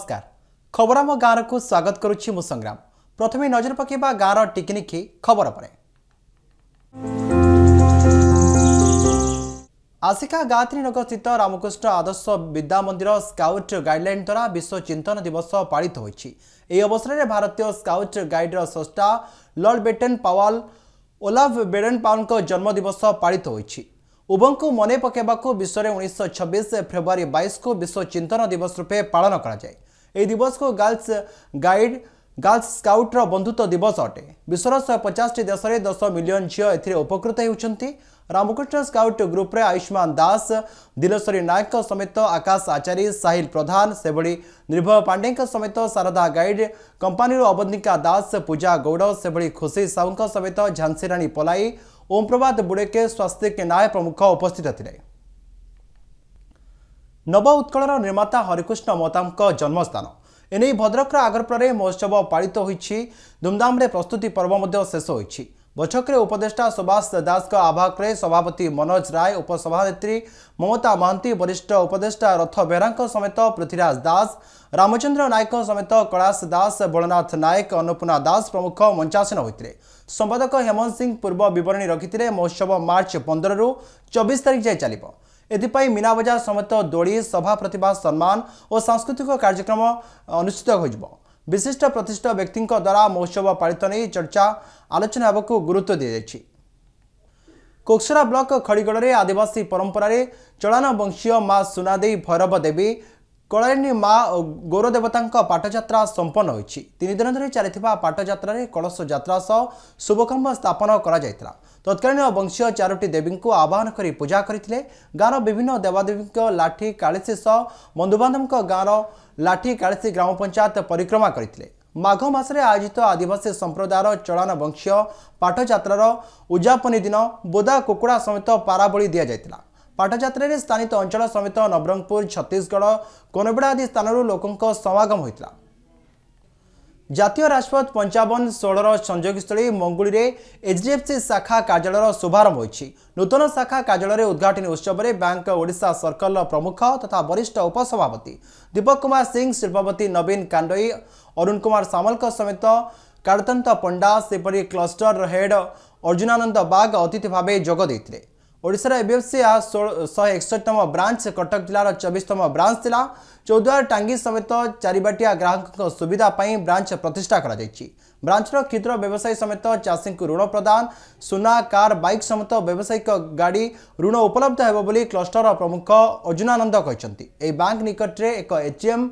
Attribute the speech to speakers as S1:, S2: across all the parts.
S1: ନମସ୍କାର ଖବର ଆମ ଗାଁରକୁ ସ୍ୱାଗତ କରୁଛି ମୁଁ ସଂଗ୍ରାମ ପ୍ରଥମେ ନଜର ପକାଇବା ଗାଁର ଟିକିନିକି ଖବର ପରେ ଆସିକା ଗାୟତ୍ରୀନଗର ସ୍ଥିତ ରାମକୃଷ୍ଣ ଆଦର୍ଶ ବିଦ୍ୟାମନ୍ଦିର ସ୍କାଉଟ୍ ଗାଇଡ୍ଲାଇନ୍ ଦ୍ୱାରା ବିଶ୍ୱ ଚିନ୍ତନ ଦିବସ ପାଳିତ ହୋଇଛି ଏହି ଅବସରରେ ଭାରତୀୟ ସ୍କାଉଟ୍ ଗାଇଡ୍ର ସ୍ରଷ୍ଟା ଲର୍ଡ଼ ବେଟେନ୍ ପାୱାଲ ଓଲାଭ ବେଡେନ୍ ପାୱାଲଙ୍କ ଜନ୍ମଦିବସ ପାଳିତ ହୋଇଛି ଉଭୟଙ୍କୁ ମନେ ପକାଇବାକୁ ବିଶ୍ୱରେ ଉଣେଇଶହ ଛବିଶ ଫେବୃଆରୀ ବାଇଶକୁ ବିଶ୍ୱ ଚିନ୍ତନ ଦିବସ ରୂପେ ପାଳନ କରାଯାଏ यह दिवस को गर्ल्स गाइड गर्ल्स स्काउट बंधुत्व दिवस अटे विश्वर शह पचास देश में दस मिलियन झी ए एकृत होती रामकृष्ण स्काउट ग्रुप रे आयुष्मान दास दिलेश्वरी नायक समेत आकाश आचार्य साहिल प्रधान से भि निर्भय पांडे समेत शारदा गाइड कंपानी अवंतिका दास पूजा गौड़ से भि खुशी साहू समेत झांसीराणी पलाई ओम प्रभात बुड़ेके स्वास्तिक नायक प्रमुख उपस्थित थे ନବ ଉତ୍କଳର ନିର୍ମାତା ହରିକୃଷ୍ଣ ମତାଙ୍କ ଜନ୍ମସ୍ଥାନ ଏନେଇ ଭଦ୍ରକର ଆଗ୍ରପ୍ରରେ ମହୋତ୍ସବ ପାଳିତ ହୋଇଛି ଧୁମ୍ଧାମ୍ରେ ପ୍ରସ୍ତୁତି ପର୍ବ ମଧ୍ୟ ଶେଷ ହୋଇଛି ବୈଠକରେ ଉପଦେଷ୍ଟା ସୁଭାଷ ଦାସଙ୍କ ଆବାହକରେ ସଭାପତି ମନୋଜ ରାୟ ଉପସଭାନେତ୍ରୀ ମମତା ମହାନ୍ତି ବରିଷ୍ଠ ଉପଦେଷ୍ଟା ରଥ ବେହେରାଙ୍କ ସମେତ ପୃଥ୍ୱୀରାଜ ଦାସ ରାମଚନ୍ଦ୍ର ନାୟକଙ୍କ ସମେତ କୈଳାଶ ଦାସ ବଳନାଥ ନାୟକ ଅନ୍ନପୂର୍ଣ୍ଣା ଦାସ ପ୍ରମୁଖ ମଞ୍ଚାସୀନ ହୋଇଥିଲେ ସମ୍ପାଦକ ହେମନ୍ତ ସିଂ ପୂର୍ବ ବିବରଣୀ ରଖିଥିଲେ ମହୋତ୍ସବ ମାର୍ଚ୍ଚ ପନ୍ଦରରୁ ଚବିଶ ତାରିଖ ଯାଏଁ ଚାଲିବ ଏଥିପାଇଁ ମୀନାବଜାର ସମେତ ଦୋଳି ସଭା ପ୍ରତିଭା ସମ୍ମାନ ଓ ସାଂସ୍କୃତିକ କାର୍ଯ୍ୟକ୍ରମ ଅନୁଷ୍ଠିତ ହୋଇଯିବ ବିଶିଷ୍ଟ ପ୍ରତିଷ୍ଠିତ ବ୍ୟକ୍ତିଙ୍କ ଦ୍ୱାରା ମହୋତ୍ସବ ପାଳିତ ନେଇ ଚର୍ଚ୍ଚା ଆଲୋଚନା ହେବାକୁ ଗୁରୁତ୍ୱ ଦିଆଯାଇଛି କୋକ୍ସରା ବ୍ଲକ ଖଡ଼ିଗଡ଼ରେ ଆଦିବାସୀ ପରମ୍ପରାରେ ଚଳାନ ବଂଶୀୟ ମା ସୁନାଦେଇ ଭୈରବ ଦେବୀ କଳାରିଣୀ ମା ଓ ଗୌରଦେବତାଙ୍କ ପାଠଯାତ୍ରା ସମ୍ପନ୍ନ ହୋଇଛି ତିନିଦିନ ଧରି ଚାଲିଥିବା ପାଠଯାତ୍ରାରେ କଳସ ଯାତ୍ରା ସହ ଶୁଭକମ୍ଭ ସ୍ଥାପନ କରାଯାଇଥିଲା ତତ୍କାଳୀନ ବଂଶୀୟ ଚାରୋଟି ଦେବୀଙ୍କୁ ଆବାହନ କରି ପୂଜା କରିଥିଲେ ଗାଁର ବିଭିନ୍ନ ଦେବାଦେବୀଙ୍କ ଲାଠି କାଳିସି ସହ ବନ୍ଧୁବାନ୍ଧବଙ୍କ ଗାଁର ଲାଠି କାଳିସି ଗ୍ରାମ ପଞ୍ଚାୟତ ପରିକ୍ରମା କରିଥିଲେ ମାଘ ମାସରେ ଆୟୋଜିତ ଆଦିବାସୀ ସମ୍ପ୍ରଦାୟର ଚଳନ ବଂଶୀୟ ପାଠଯାତ୍ରାର ଉଦ୍ଯାପନୀ ଦିନ ବୋଦା କୁକୁଡ଼ା ସମେତ ପାରାବଳି ଦିଆଯାଇଥିଲା ପାଠଯାତ୍ରାରେ ସ୍ଥାନୀତ ଅଞ୍ଚଳ ସମେତ ନବରଙ୍ଗପୁର ଛତିଶଗଡ଼ କୋନବିଡ଼ା ଆଦି ସ୍ଥାନରୁ ଲୋକଙ୍କ ସମାଗମ ହୋଇଥିଲା জাতীয় রাষ্ট্রপৎ 55 16 র সংযোগস্থলে মঙ্গুলিরে এজিএফসি শাখা কাজড়র শুভারম্ভ হইছি নতুন শাখা কাজড়রে উদ্বোধন উৎসবরে ব্যাংক ওড়িশা সার্কেলর প্রমুখ তথা বরিষ্ঠ উপসভাপতি দীপক কুমার সিং সভাপতি নবীন কানডই অরুণ কুমার সামলক সহমত কার্তান্ত পন্ডা সেপরি ক্লাস্টারর হেড অর্জুনানন্দ বাগ অতিথি ভাবে যোগ দেত ओडार एफ एबीएफसी शहे एकसठतम ब्रांच कटक जिलार चबिशतम ब्रांच था चौदार टांगी समेत चारिटिया ग्राहकों सुविधापी ब्रांच प्रतिष्ठा कर ब्रांचर क्षुद्र व्यवसायी समेत चाषी को ऋण प्रदान सुना कार बाइक समेत व्यावसायिक गाड़ी ऋण उपलब्ध होलस्टर प्रमुख अर्जुनानंद बैंक निकटे एक एचएम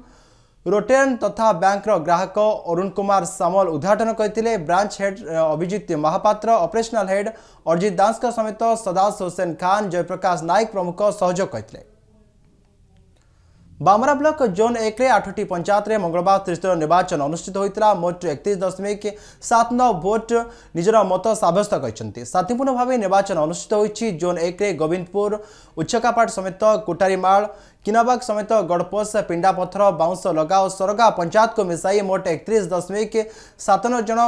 S1: रोटेन तथा बैंक ग्राहक अरुण कुमार सामल उद्घाटन करते branch head Abhijit Mohapatra operational head Arijit Das समेत सदाश हुसैन खान जयप्रकाश नायक प्रमुख सहयोग करते बामरा ब्लक जोन एक आठटी पंचायत में मंगलवार त्रिस्तर निर्वाचन अनुषित होता मोट एक दशमिक सात नौ भोट निजर मत सब्यस्त करते शांतिपूर्ण भाव निर्वाचन अनुषित हो जोन एक गोविंदपुर उच्चकापाट समेत कोटारीमाल किनाबाग समेत गड़पोस पिंडापथर बाउंश लगा और सरगा पंचायत को मिसाई मोट एक दशमिक सात नौ जन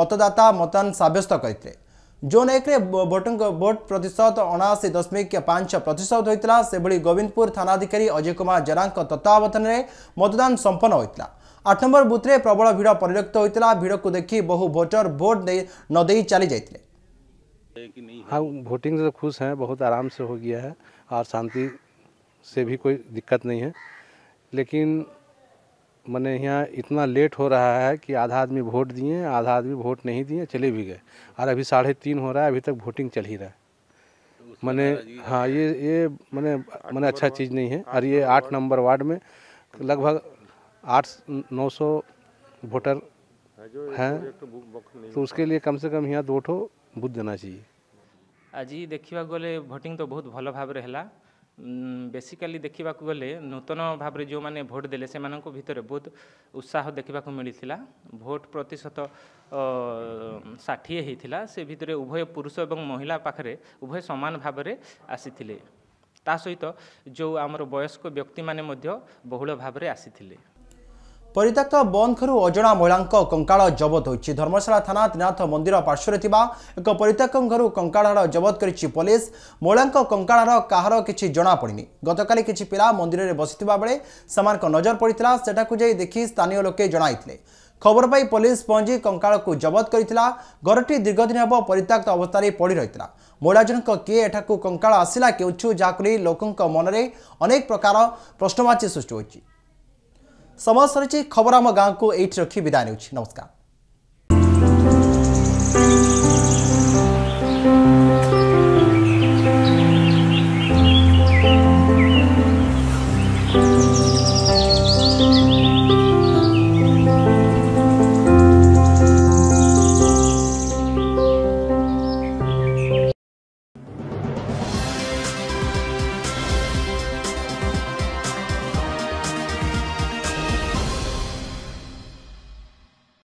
S1: मतदाता मतदान सब्यस्त करते हैं जोन एक भोट भोट प्रतिशत अनाशी दशमिक पांच प्रतिशत होता से गोविंदपुर थानाधिकारी अजय कुमार जेना तत्वावधान में मतदान संपन्न होता आठ नंबर बुथ्रे प्रबल भिड़ पर होता भिड़ को देखी बहु भोटर भोट नदे चली
S2: जाते हाँ भोटिंग से खुश हैं बहुत आराम से हो गया है और शांति से भी कोई दिक्कत नहीं है लेकिन मैंने यहाँ इतना लेट हो रहा है कि आधा आदमी वोट दिए आधा आदमी वोट नहीं दिए चले भी गए और अभी साढ़े तीन हो रहा है अभी तक वोटिंग चल ही रहा है तो मैंने हाँ ये ये मैंने मैंने अच्छा चीज़ नहीं है और ये आठ नंबर वार्ड में लगभग आठ नौ सौ वोटर हैं तो, तो उसके लिए कम से कम यहाँ दो ठो बुद्ध देना चाहिए
S1: आज देखा गले वोटिंग तो बहुत भल भाव है
S2: ବେସିକାଲି
S1: ଦେଖିବାକୁ ଗଲେ ନୂତନ ଭାବରେ ଯେଉଁମାନେ ଭୋଟ୍ ଦେଲେ ସେମାନଙ୍କ ଭିତରେ ବହୁତ ଉତ୍ସାହ ଦେଖିବାକୁ ମିଳିଥିଲା ଭୋଟ୍ ପ୍ରତିଶତ ଷାଠିଏ ହୋଇଥିଲା ସେ ଭିତରେ ଉଭୟ ପୁରୁଷ ଏବଂ ମହିଳା ପାଖରେ ଉଭୟ ସମାନ ଭାବରେ ଆସିଥିଲେ ତା ସହିତ ଯେଉଁ ଆମର ବୟସ୍କ ବ୍ୟକ୍ତିମାନେ ମଧ୍ୟ ବହୁଳ ଭାବରେ ଆସିଥିଲେ ପରିତ୍ୟକ୍ତ ବନ୍ଦ ଘରୁ ଅଜଣା ମହିଳାଙ୍କ କଙ୍କାଳ ଜବତ ହୋଇଛି ଧର୍ମଶାଳା ଥାନା ତ୍ରିନାଥ ମନ୍ଦିର ପାର୍ଶ୍ୱରେ ଥିବା ଏକ ପରିତ୍ୟକ୍ତ ଘରୁ କଙ୍କାଳର ଜବତ କରିଛି ପୋଲିସ ମହିଳାଙ୍କ କଙ୍କାଳର କାହାର କିଛି ଜଣାପଡ଼ିନି ଗତକାଲି କିଛି ପିଲା ମନ୍ଦିରରେ ବସିଥିବା ବେଳେ ସେମାନଙ୍କ ନଜର ପଡ଼ିଥିଲା ସେଠାକୁ ଯାଇ ଦେଖି ସ୍ଥାନୀୟ ଲୋକେ ଜଣାଇଥିଲେ খবর পাই পুলিশ পঞ্জি কঙ্কাড়ক জবত করে ঘরটি দীর্ঘদিন হব পরিত্যক্ত অবস্থায় পড়ি রয়েছে মহিলা জনক কি এটা কঙ্কাল আসিলা কেউছু যা লোক মনরে অনেক প্রকার প্রশ্নবাচী সৃষ্টি হয়েছে समाज खबर आम गाँको एट रखि बिदा नेउछि नमस्कार